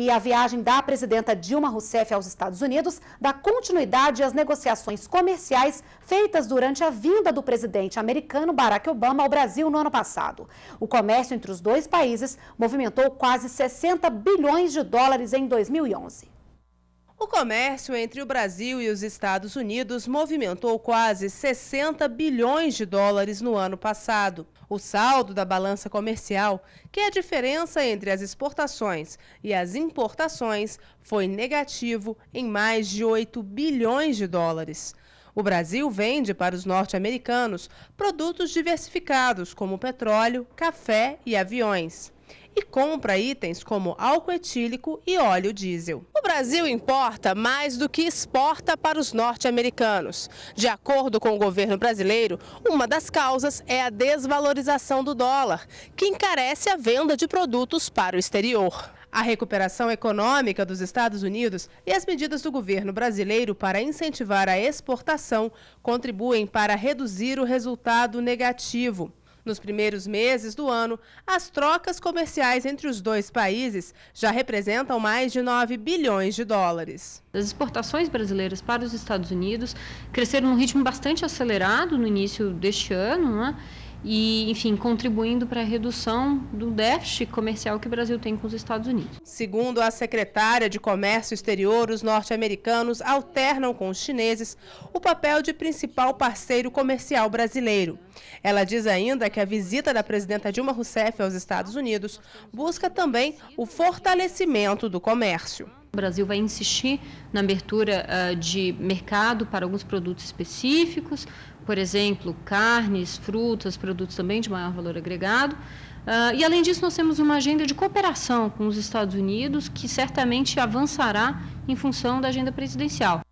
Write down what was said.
e a viagem da presidenta Dilma Rousseff aos Estados Unidos dá continuidade às negociações comerciais feitas durante a vinda do presidente americano Barack Obama ao Brasil no ano passado. O comércio entre os dois países movimentou quase 60 bilhões de dólares em 2011. O comércio entre o Brasil e os Estados Unidos movimentou quase 60 bilhões de dólares no ano passado. O saldo da balança comercial, que é a diferença entre as exportações e as importações, foi negativo em mais de 8 bilhões de dólares. O Brasil vende para os norte-americanos produtos diversificados como petróleo, café e aviões e compra itens como álcool etílico e óleo diesel. O Brasil importa mais do que exporta para os norte-americanos. De acordo com o governo brasileiro, uma das causas é a desvalorização do dólar, que encarece a venda de produtos para o exterior. A recuperação econômica dos Estados Unidos e as medidas do governo brasileiro para incentivar a exportação contribuem para reduzir o resultado negativo. Nos primeiros meses do ano, as trocas comerciais entre os dois países já representam mais de 9 bilhões de dólares. As exportações brasileiras para os Estados Unidos cresceram num ritmo bastante acelerado no início deste ano, né? e, enfim, contribuindo para a redução do déficit comercial que o Brasil tem com os Estados Unidos. Segundo a secretária de Comércio Exterior, os norte-americanos alternam com os chineses o papel de principal parceiro comercial brasileiro. Ela diz ainda que a visita da presidenta Dilma Rousseff aos Estados Unidos busca também o fortalecimento do comércio. O Brasil vai insistir na abertura uh, de mercado para alguns produtos específicos, por exemplo, carnes, frutas, produtos também de maior valor agregado. Uh, e, além disso, nós temos uma agenda de cooperação com os Estados Unidos, que certamente avançará em função da agenda presidencial.